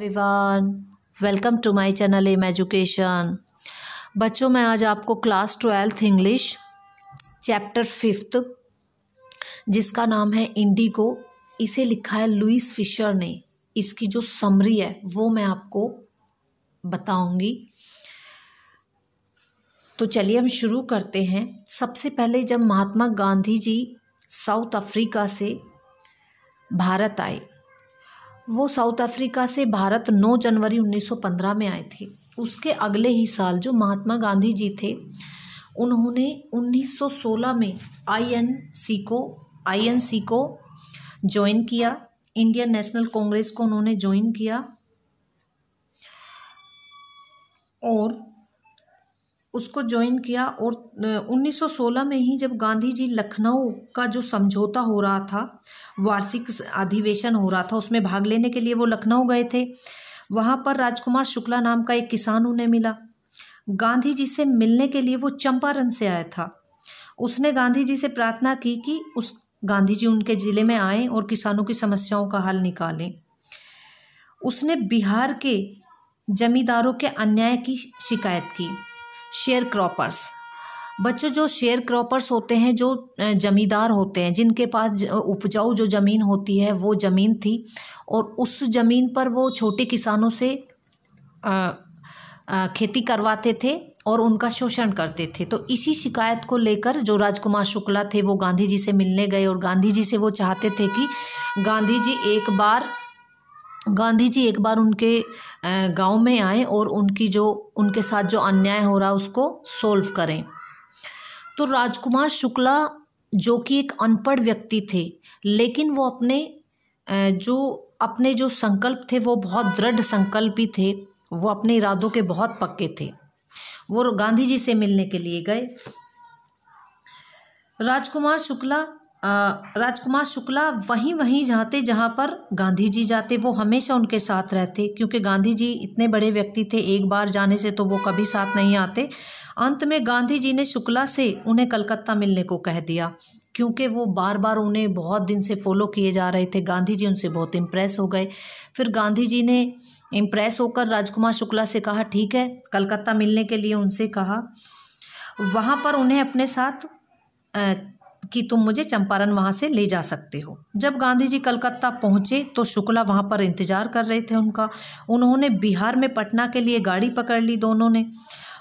everyone welcome to my channel M education बच्चों मैं आज आपको class twelfth English chapter fifth जिसका नाम है इंडिगो इसे लिखा है लुइस फिशर ने इसकी जो समरी है वो मैं आपको बताऊंगी तो चलिए हम शुरू करते हैं सबसे पहले जब महात्मा गांधी जी साउथ अफ्रीका से भारत आए वो साउथ अफ्रीका से भारत 9 जनवरी 1915 में आए थे उसके अगले ही साल जो महात्मा गांधी जी थे उन्होंने 1916 में आईएनसी को आईएनसी को ज्वाइन किया इंडियन नेशनल कांग्रेस को उन्होंने ज्वाइन किया और उसको ज्वाइन किया और 1916 में ही जब गांधी जी लखनऊ का जो समझौता हो रहा था वार्षिक अधिवेशन हो रहा था उसमें भाग लेने के लिए वो लखनऊ गए थे वहाँ पर राजकुमार शुक्ला नाम का एक किसान उन्हें मिला गांधी जी से मिलने के लिए वो चंपारण से आया था उसने गांधी जी से प्रार्थना की कि उस गांधी जी उनके ज़िले में आएँ और किसानों की समस्याओं का हल निकालें उसने बिहार के जमींदारों के अन्याय की शिकायत की शेयर क्रॉपर्स बच्चों जो शेयर क्रॉपर्स होते हैं जो जमींदार होते हैं जिनके पास उपजाऊ जो ज़मीन होती है वो ज़मीन थी और उस ज़मीन पर वो छोटे किसानों से खेती करवाते थे और उनका शोषण करते थे तो इसी शिकायत को लेकर जो राजकुमार शुक्ला थे वो गांधी जी से मिलने गए और गांधी जी से वो चाहते थे कि गांधी जी एक बार गांधी जी एक बार उनके गांव में आए और उनकी जो उनके साथ जो अन्याय हो रहा उसको सोल्व करें तो राजकुमार शुक्ला जो कि एक अनपढ़ व्यक्ति थे लेकिन वो अपने जो अपने जो संकल्प थे वो बहुत दृढ़ संकल्प ही थे वो अपने इरादों के बहुत पक्के थे वो गांधी जी से मिलने के लिए गए राजकुमार शुक्ला राजकुमार शुक्ला वहीं वहीं जाते जहाँ पर गांधी जी जाते वो हमेशा उनके साथ रहते क्योंकि गांधी जी इतने बड़े व्यक्ति थे एक बार जाने से तो वो कभी साथ नहीं आते अंत में गांधी जी ने शुक्ला से उन्हें कलकत्ता मिलने को कह दिया क्योंकि वो बार बार उन्हें बहुत दिन से फॉलो किए जा रहे थे गांधी जी उनसे बहुत इम्प्रेस हो गए फिर गांधी जी ने इम्प्रेस होकर राजकुमार शुक्ला से कहा ठीक है कलकत्ता मिलने के लिए उनसे कहा वहाँ पर उन्हें अपने साथ कि तुम मुझे चंपारण वहाँ से ले जा सकते हो जब गांधी जी कलकत्ता पहुँचे तो शुक्ला वहाँ पर इंतज़ार कर रहे थे उनका उन्होंने बिहार में पटना के लिए गाड़ी पकड़ ली दोनों ने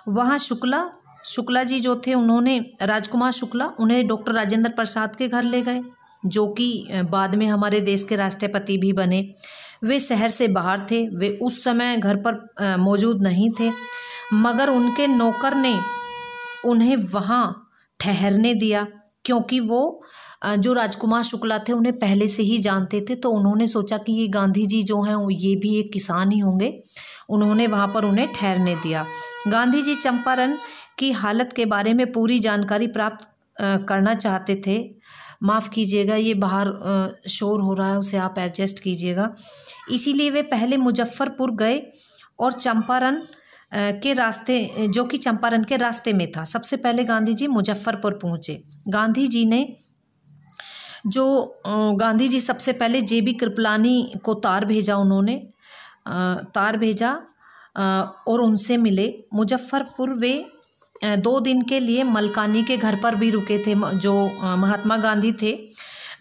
वहाँ शुक्ला शुक्ला जी जो थे उन्होंने राजकुमार शुक्ला उन्हें डॉक्टर राजेंद्र प्रसाद के घर ले गए जो कि बाद में हमारे देश के राष्ट्रपति भी बने वे शहर से बाहर थे वे उस समय घर पर मौजूद नहीं थे मगर उनके नौकर ने उन्हें वहाँ ठहरने दिया क्योंकि वो जो राजकुमार शुक्ला थे उन्हें पहले से ही जानते थे तो उन्होंने सोचा कि ये गांधी जी जो हैं ये भी एक किसान ही होंगे उन्होंने वहाँ पर उन्हें ठहरने दिया गांधी जी चंपारण की हालत के बारे में पूरी जानकारी प्राप्त करना चाहते थे माफ़ कीजिएगा ये बाहर शोर हो रहा है उसे आप एडजस्ट कीजिएगा इसीलिए वे पहले मुजफ्फ़रपुर गए और चंपारण के रास्ते जो कि चंपारण के रास्ते में था सबसे पहले गांधी जी मुजफ्फरपुर पहुँचे गांधी जी ने जो गांधी जी सबसे पहले जे बी कृपलानी को तार भेजा उन्होंने तार भेजा और उनसे मिले मुजफ्फरपुर वे दो दिन के लिए मलकानी के घर पर भी रुके थे जो महात्मा गांधी थे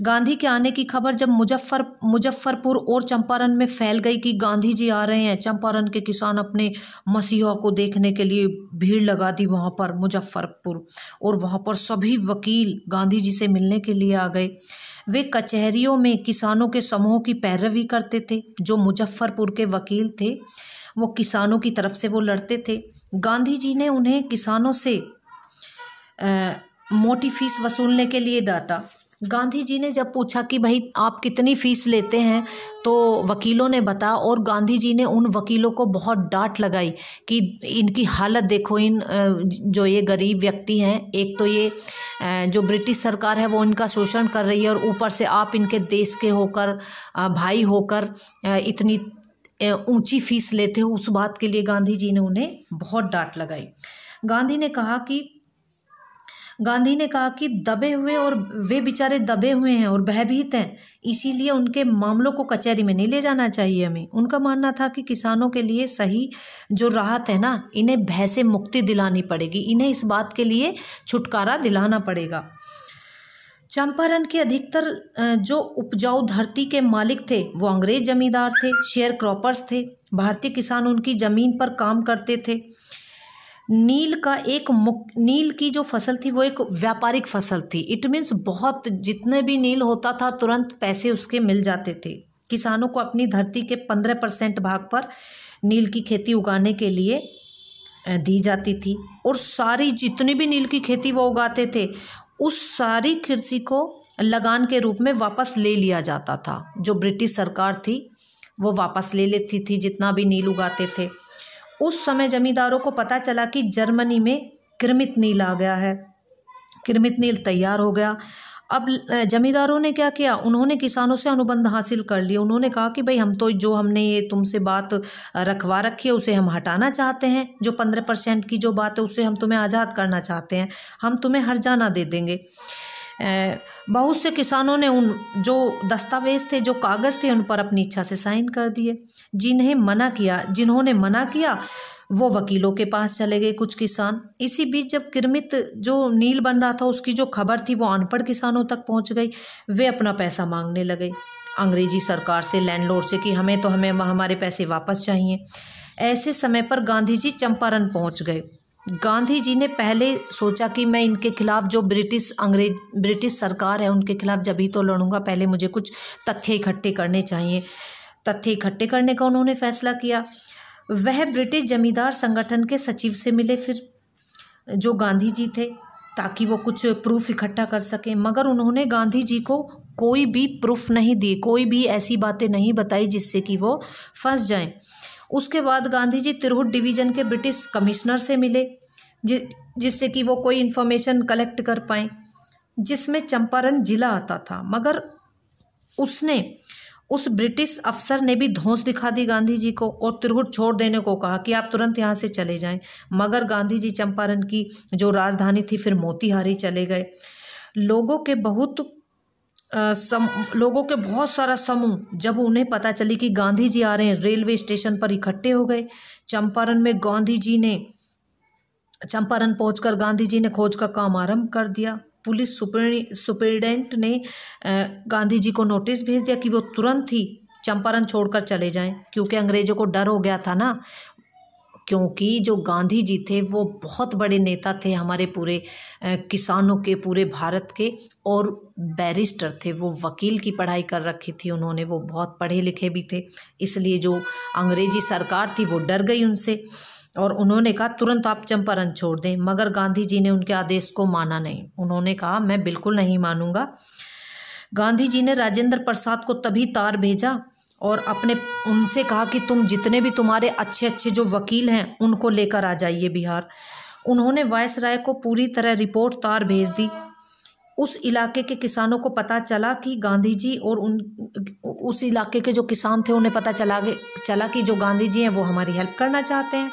गांधी के आने की खबर जब मुजफ्फर मुजफ्फरपुर और चंपारण में फैल गई कि गांधी जी आ रहे हैं चंपारण के किसान अपने मसीहा को देखने के लिए भीड़ लगा दी वहाँ पर मुजफ्फरपुर और वहाँ पर सभी वकील गांधी जी से मिलने के लिए आ गए वे कचहरियों में किसानों के समूह की पैरवी करते थे जो मुजफ्फरपुर के वकील थे वो किसानों की तरफ से वो लड़ते थे गांधी जी ने उन्हें किसानों से आ, मोटी फीस वसूलने के लिए डांटा गांधी जी ने जब पूछा कि भाई आप कितनी फ़ीस लेते हैं तो वकीलों ने बताया और गांधी जी ने उन वकीलों को बहुत डांट लगाई कि इनकी हालत देखो इन जो ये गरीब व्यक्ति हैं एक तो ये जो ब्रिटिश सरकार है वो इनका शोषण कर रही है और ऊपर से आप इनके देश के होकर भाई होकर इतनी ऊंची फीस लेते हो उस बात के लिए गांधी जी ने उन्हें बहुत डांट लगाई गांधी ने कहा कि गांधी ने कहा कि दबे हुए और वे बेचारे दबे हुए हैं और भयभीत हैं इसीलिए उनके मामलों को कचहरी में नहीं ले जाना चाहिए हमें उनका मानना था कि किसानों के लिए सही जो राहत है ना इन्हें भय से मुक्ति दिलानी पड़ेगी इन्हें इस बात के लिए छुटकारा दिलाना पड़ेगा चंपारण के अधिकतर जो उपजाऊ धरती के मालिक थे वो अंग्रेज जमींदार थे शेयर क्रॉपर्स थे भारतीय किसान उनकी ज़मीन पर काम करते थे नील का एक मुख नील की जो फसल थी वो एक व्यापारिक फसल थी इट मीन्स बहुत जितने भी नील होता था तुरंत पैसे उसके मिल जाते थे किसानों को अपनी धरती के पंद्रह परसेंट भाग पर नील की खेती उगाने के लिए दी जाती थी और सारी जितनी भी नील की खेती वो उगाते थे उस सारी कृषि को लगान के रूप में वापस ले लिया जाता था जो ब्रिटिश सरकार थी वो वापस ले लेती थी जितना भी नील उगाते थे उस समय जमींदारों को पता चला कि जर्मनी में कृमित नील आ गया है कृमित नील तैयार हो गया अब जमींदारों ने क्या किया उन्होंने किसानों से अनुबंध हासिल कर लिए उन्होंने कहा कि भाई हम तो जो हमने ये तुमसे बात रखवा रखी है उसे हम हटाना चाहते हैं जो पंद्रह परसेंट की जो बात है उसे हम तुम्हें आज़ाद करना चाहते हैं हम तुम्हें हर जाना दे देंगे बहुत से किसानों ने उन जो दस्तावेज़ थे जो कागज़ थे उन पर अपनी इच्छा से साइन कर दिए जिन्हें मना किया जिन्होंने मना किया वो वकीलों के पास चले गए कुछ किसान इसी बीच जब किरमित जो नील बन रहा था उसकी जो खबर थी वो अनपढ़ किसानों तक पहुंच गई वे अपना पैसा मांगने लगे अंग्रेजी सरकार से लैंडलॉर्ड से कि हमें तो हमें हमारे पैसे वापस चाहिए ऐसे समय पर गांधी जी चंपारण पहुँच गए गांधी जी ने पहले सोचा कि मैं इनके खिलाफ जो ब्रिटिश अंग्रेज ब्रिटिश सरकार है उनके खिलाफ जब ही तो लड़ूंगा पहले मुझे कुछ तथ्य इकट्ठे करने चाहिए तथ्य इकट्ठे करने का उन्होंने फैसला किया वह ब्रिटिश जमींदार संगठन के सचिव से मिले फिर जो गांधी जी थे ताकि वो कुछ प्रूफ इकट्ठा कर सकें मगर उन्होंने गांधी जी को कोई भी प्रूफ नहीं दिए कोई भी ऐसी बातें नहीं बताई जिससे कि वो फंस जाएं उसके बाद गांधी जी तिरहुट डिवीज़न के ब्रिटिश कमिश्नर से मिले जि जिससे कि वो कोई इन्फॉर्मेशन कलेक्ट कर पाए जिसमें चंपारण जिला आता था मगर उसने उस ब्रिटिश अफसर ने भी धौंस दिखा दी गांधी जी को और तिरहुट छोड़ देने को कहा कि आप तुरंत यहाँ से चले जाएं मगर गांधी जी चंपारण की जो राजधानी थी फिर मोतिहारी चले गए लोगों के बहुत सम लोगों के बहुत सारा समूह जब उन्हें पता चली कि गांधी जी आ रहे हैं रेलवे स्टेशन पर इकट्ठे हो गए चंपारण में गांधी जी ने चंपारण पहुंचकर गांधी जी ने खोज का काम आरंभ कर दिया पुलिस सुपरिटेंडेंट ने गांधी जी को नोटिस भेज दिया कि वो तुरंत ही चंपारण छोड़कर चले जाएं क्योंकि अंग्रेज़ों को डर हो गया था ना क्योंकि जो गांधी जी थे वो बहुत बड़े नेता थे हमारे पूरे किसानों के पूरे भारत के और बैरिस्टर थे वो वकील की पढ़ाई कर रखी थी उन्होंने वो बहुत पढ़े लिखे भी थे इसलिए जो अंग्रेजी सरकार थी वो डर गई उनसे और उन्होंने कहा तुरंत आप चंपारण छोड़ दें मगर गांधी जी ने उनके आदेश को माना नहीं उन्होंने कहा मैं बिल्कुल नहीं मानूंगा गांधी जी ने राजेंद्र प्रसाद को तभी तार भेजा और अपने उनसे कहा कि तुम जितने भी तुम्हारे अच्छे अच्छे जो वकील हैं उनको लेकर आ जाइए बिहार उन्होंने वायस राय को पूरी तरह रिपोर्ट तार भेज दी उस इलाके के किसानों को पता चला कि गांधी जी और उन उस इलाके के जो किसान थे उन्हें पता चला चला कि जो गांधी जी हैं वो हमारी हेल्प करना चाहते हैं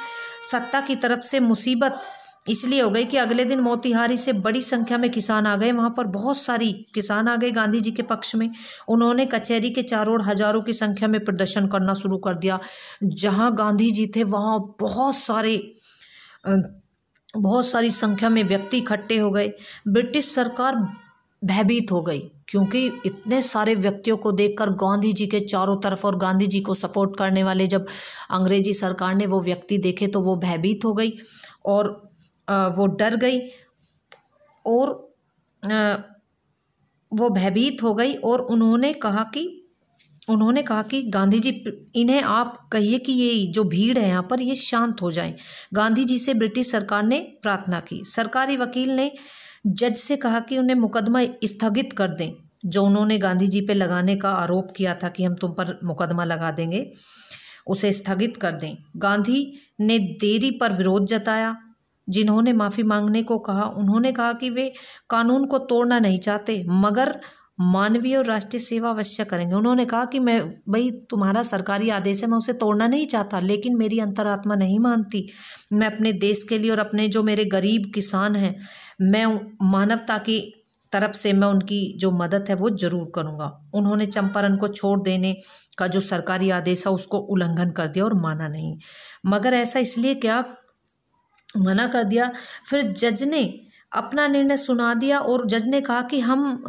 सत्ता की तरफ से मुसीबत इसलिए हो गई कि अगले दिन मोतिहारी से बड़ी संख्या में किसान आ गए वहाँ पर बहुत सारी किसान आ गए गांधी जी के पक्ष में उन्होंने कचहरी के चारों हजारों की संख्या में प्रदर्शन करना शुरू कर दिया जहाँ गांधी जी थे वहाँ बहुत सारे बहुत सारी संख्या में व्यक्ति इकट्ठे हो गए ब्रिटिश सरकार भयभीत हो गई क्योंकि इतने सारे व्यक्तियों को देखकर गांधी जी के चारों तरफ और गांधी जी को सपोर्ट करने वाले जब अंग्रेजी सरकार ने वो व्यक्ति देखे तो वो भयभीत हो गई और वो डर गई और वो भयभीत हो गई और उन्होंने कहा कि उन्होंने कहा कि गांधी जी इन्हें आप कहिए कि ये जो भीड़ है यहाँ पर ये शांत हो जाए गांधी जी से ब्रिटिश सरकार ने प्रार्थना की सरकारी वकील ने जज से कहा कि उन्हें मुकदमा स्थगित कर दें जो उन्होंने गांधी जी पे लगाने का आरोप किया था कि हम तुम पर मुकदमा लगा देंगे उसे स्थगित कर दें गांधी ने देरी पर विरोध जताया जिन्होंने माफ़ी मांगने को कहा उन्होंने कहा कि वे कानून को तोड़ना नहीं चाहते मगर मानवीय और राष्ट्रीय सेवा अवश्य करेंगे उन्होंने कहा कि मैं भाई तुम्हारा सरकारी आदेश है मैं उसे तोड़ना नहीं चाहता लेकिन मेरी अंतरात्मा नहीं मानती मैं अपने देश के लिए और अपने जो मेरे गरीब किसान हैं मैं मानवता की तरफ से मैं उनकी जो मदद है वो ज़रूर करूँगा उन्होंने चंपारण को छोड़ देने का जो सरकारी आदेश है उसको उल्लंघन कर दिया और माना नहीं मगर ऐसा इसलिए क्या मना कर दिया फिर जज ने अपना निर्णय सुना दिया और जज ने कहा कि हम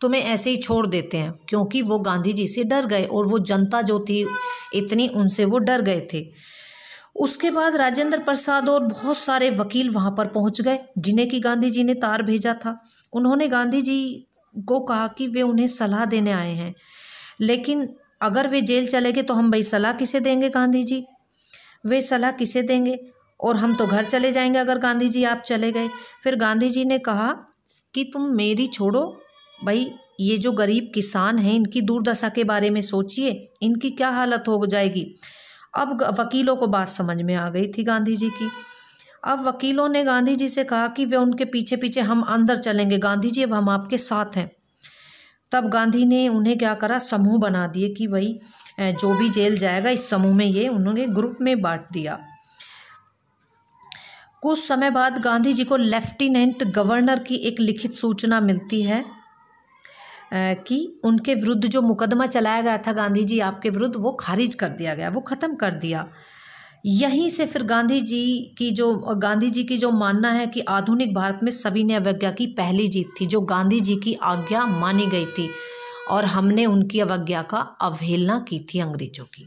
तुम्हें ऐसे ही छोड़ देते हैं क्योंकि वो गांधी जी से डर गए और वो जनता जो थी इतनी उनसे वो डर गए थे उसके बाद राजेंद्र प्रसाद और बहुत सारे वकील वहाँ पर पहुँच गए जिन्हें कि गांधी जी ने तार भेजा था उन्होंने गांधी जी को कहा कि वे उन्हें सलाह देने आए हैं लेकिन अगर वे जेल चले गए तो हम भाई सलाह किसे देंगे गांधी जी वे सलाह किसे देंगे और हम तो घर चले जाएंगे अगर गांधी जी आप चले गए फिर गांधी जी ने कहा कि तुम मेरी छोड़ो भाई ये जो गरीब किसान हैं इनकी दुर्दशा के बारे में सोचिए इनकी क्या हालत हो जाएगी अब वकीलों को बात समझ में आ गई थी गांधी जी की अब वकीलों ने गांधी जी से कहा कि वे उनके पीछे पीछे हम अंदर चलेंगे गांधी जी अब हम आपके साथ हैं तब गांधी ने उन्हें क्या करा समूह बना दिए कि भाई जो भी जेल जाएगा इस समूह में ये उन्होंने ग्रुप में बांट दिया कुछ समय बाद गांधी जी को लेफ्टिनेंट गवर्नर की एक लिखित सूचना मिलती है कि उनके विरुद्ध जो मुकदमा चलाया गया था गांधी जी आपके विरुद्ध वो खारिज कर दिया गया वो ख़त्म कर दिया यहीं से फिर गांधी जी की जो गांधी जी की जो मानना है कि आधुनिक भारत में सभी ने अवज्ञा की पहली जीत थी जो गांधी जी की आज्ञा मानी गई थी और हमने उनकी अवज्ञा का अवहेलना की थी अंग्रेजों की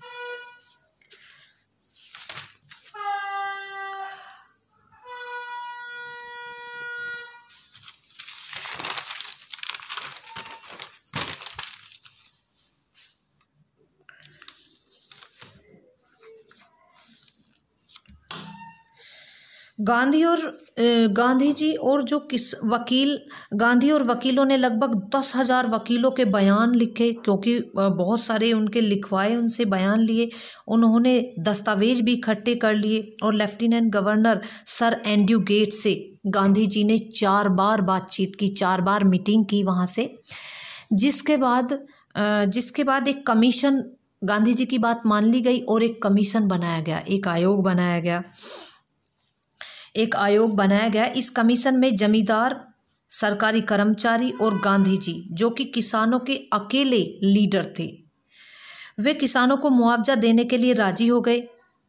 गांधी और गांधी जी और जो किस वकील गांधी और वकीलों ने लगभग दस हज़ार वकीलों के बयान लिखे क्योंकि बहुत सारे उनके लिखवाए उनसे बयान लिए उन्होंने दस्तावेज भी इकट्ठे कर लिए और lieutenant governor sir Andrew Gait से गांधी जी ने चार बार बातचीत की चार बार मीटिंग की वहाँ से जिसके बाद जिसके बाद एक कमीशन गांधी जी की बात मान ली गई और एक कमीशन बनाया गया एक आयोग बनाया गया एक आयोग बनाया गया इस कमीशन में जमींदार सरकारी कर्मचारी और गांधी जी जो कि किसानों के अकेले लीडर थे वे किसानों को मुआवजा देने के लिए राजी हो गए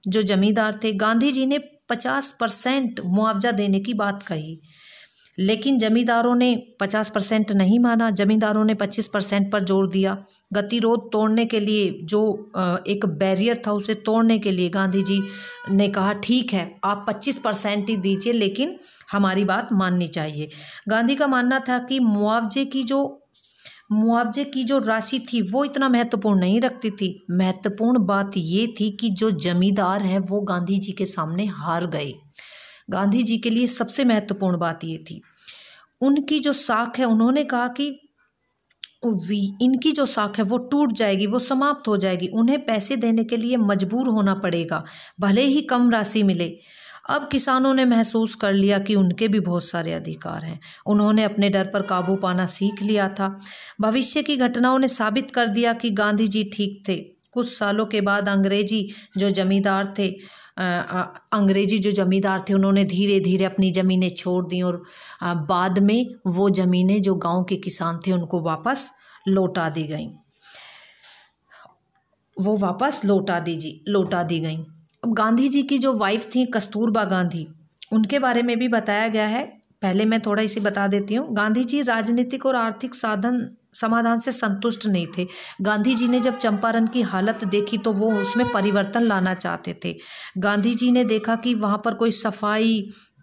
जो जमींदार थे गांधी जी ने पचास परसेंट मुआवजा देने की बात कही लेकिन जमींदारों ने 50 परसेंट नहीं माना जमींदारों ने 25 परसेंट पर जोर दिया गतिरोध तोड़ने के लिए जो एक बैरियर था उसे तोड़ने के लिए गांधी जी ने कहा ठीक है आप 25 परसेंट ही दीजिए लेकिन हमारी बात माननी चाहिए गांधी का मानना था कि मुआवजे की जो मुआवजे की जो राशि थी वो इतना महत्वपूर्ण नहीं रखती थी महत्वपूर्ण बात ये थी कि जो जमींदार हैं वो गांधी जी के सामने हार गए गांधी जी के लिए सबसे महत्वपूर्ण बात ये थी उनकी जो साख है उन्होंने कहा कि इनकी जो साख है वो टूट जाएगी वो समाप्त हो जाएगी उन्हें पैसे देने के लिए मजबूर होना पड़ेगा भले ही कम राशि मिले अब किसानों ने महसूस कर लिया कि उनके भी बहुत सारे अधिकार हैं उन्होंने अपने डर पर काबू पाना सीख लिया था भविष्य की घटनाओं ने साबित कर दिया कि गांधी जी ठीक थे कुछ सालों के बाद अंग्रेजी जो जमींदार थे अंग्रेजी जो जमींदार थे उन्होंने धीरे धीरे अपनी ज़मीनें छोड़ दी और बाद में वो ज़मीनें जो गांव के किसान थे उनको वापस लौटा दी गई वो वापस लौटा दीजिए लौटा दी गई अब गांधी जी की जो वाइफ थी कस्तूरबा गांधी उनके बारे में भी बताया गया है पहले मैं थोड़ा इसे बता देती हूँ गांधी जी राजनीतिक और आर्थिक साधन समाधान से संतुष्ट नहीं थे गांधी जी ने जब चंपारण की हालत देखी तो वो उसमें परिवर्तन लाना चाहते थे गांधी जी ने देखा कि वहाँ पर कोई सफाई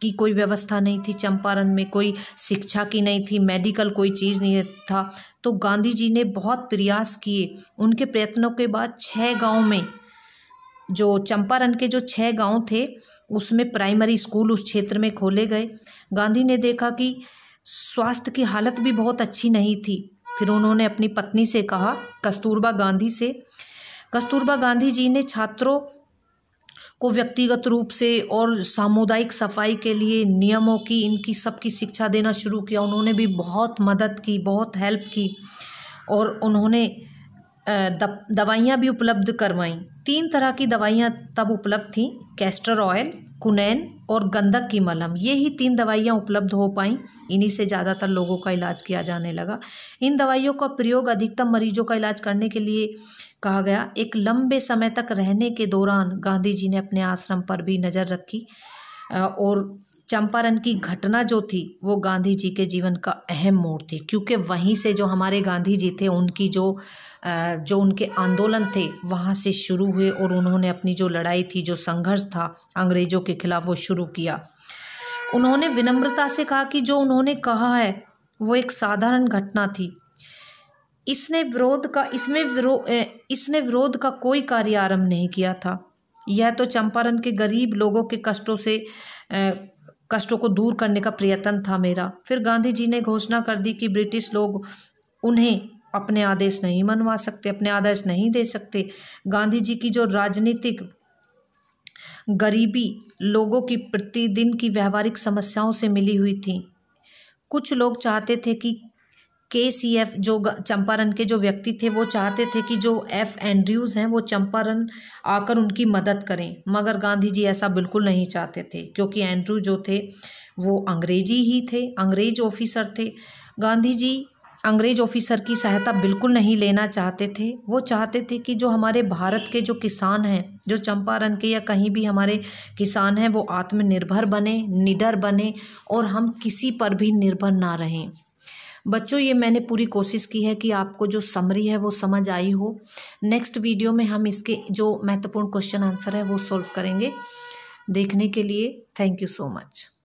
की कोई व्यवस्था नहीं थी चंपारण में कोई शिक्षा की नहीं थी मेडिकल कोई चीज़ नहीं था तो गांधी जी ने बहुत प्रयास किए उनके प्रयत्नों के बाद छः गाँव में जो चंपारण के जो छः गांव थे उसमें प्राइमरी स्कूल उस क्षेत्र में खोले गए गांधी ने देखा कि स्वास्थ्य की हालत भी बहुत अच्छी नहीं थी फिर उन्होंने अपनी पत्नी से कहा कस्तूरबा गांधी से कस्तूरबा गांधी जी ने छात्रों को व्यक्तिगत रूप से और सामुदायिक सफाई के लिए नियमों की इनकी सबकी शिक्षा देना शुरू किया उन्होंने भी बहुत मदद की बहुत हेल्प की और उन्होंने दवाइयाँ भी उपलब्ध करवाईं तीन तरह की दवाइयाँ तब उपलब्ध थीं कैस्टर ऑयल कुनैन और गंधक की मलहम ये ही तीन दवाइयाँ उपलब्ध हो पाईं इन्हीं से ज़्यादातर लोगों का इलाज किया जाने लगा इन दवाइयों का प्रयोग अधिकतम मरीजों का इलाज करने के लिए कहा गया एक लंबे समय तक रहने के दौरान गांधी जी ने अपने आश्रम पर भी नज़र रखी और चंपारण की घटना जो थी वो गांधी जी के जीवन का अहम मोड़ थी क्योंकि वहीं से जो हमारे गांधी जी थे उनकी जो जो उनके आंदोलन थे वहाँ से शुरू हुए और उन्होंने अपनी जो लड़ाई थी जो संघर्ष था अंग्रेज़ों के खिलाफ वो शुरू किया उन्होंने विनम्रता से कहा कि जो उन्होंने कहा है वो एक साधारण घटना थी इसने विरोध का इसमें विरो इसने विरोध का कोई कार्य आरंभ नहीं किया था यह तो चंपारण के गरीब लोगों के कष्टों से कष्टों को दूर करने का प्रयत्न था मेरा फिर गांधी जी ने घोषणा कर दी कि ब्रिटिश लोग उन्हें अपने आदेश नहीं मनवा सकते अपने आदेश नहीं दे सकते गांधी जी की जो राजनीतिक गरीबी लोगों की प्रतिदिन की व्यवहारिक समस्याओं से मिली हुई थी कुछ लोग चाहते थे कि के सी एफ जो चंपारण के जो व्यक्ति थे वो चाहते थे कि जो एफ एंड्रयूज़ हैं वो चंपारण आकर उनकी मदद करें मगर गांधी जी ऐसा बिल्कुल नहीं चाहते थे क्योंकि एंड्रयू जो थे वो अंग्रेजी ही थे अंग्रेज ऑफिसर थे गांधी जी अंग्रेज ऑफिसर की सहायता बिल्कुल नहीं लेना चाहते थे वो चाहते थे कि जो हमारे भारत के जो किसान हैं जो चंपारण के या कहीं भी हमारे किसान हैं वो आत्मनिर्भर बने निडर बने और हम किसी पर भी निर्भर ना रहें बच्चों ये मैंने पूरी कोशिश की है कि आपको जो समरी है वो समझ आई हो नेक्स्ट वीडियो में हम इसके जो महत्वपूर्ण क्वेश्चन आंसर है वो सॉल्व करेंगे देखने के लिए थैंक यू सो मच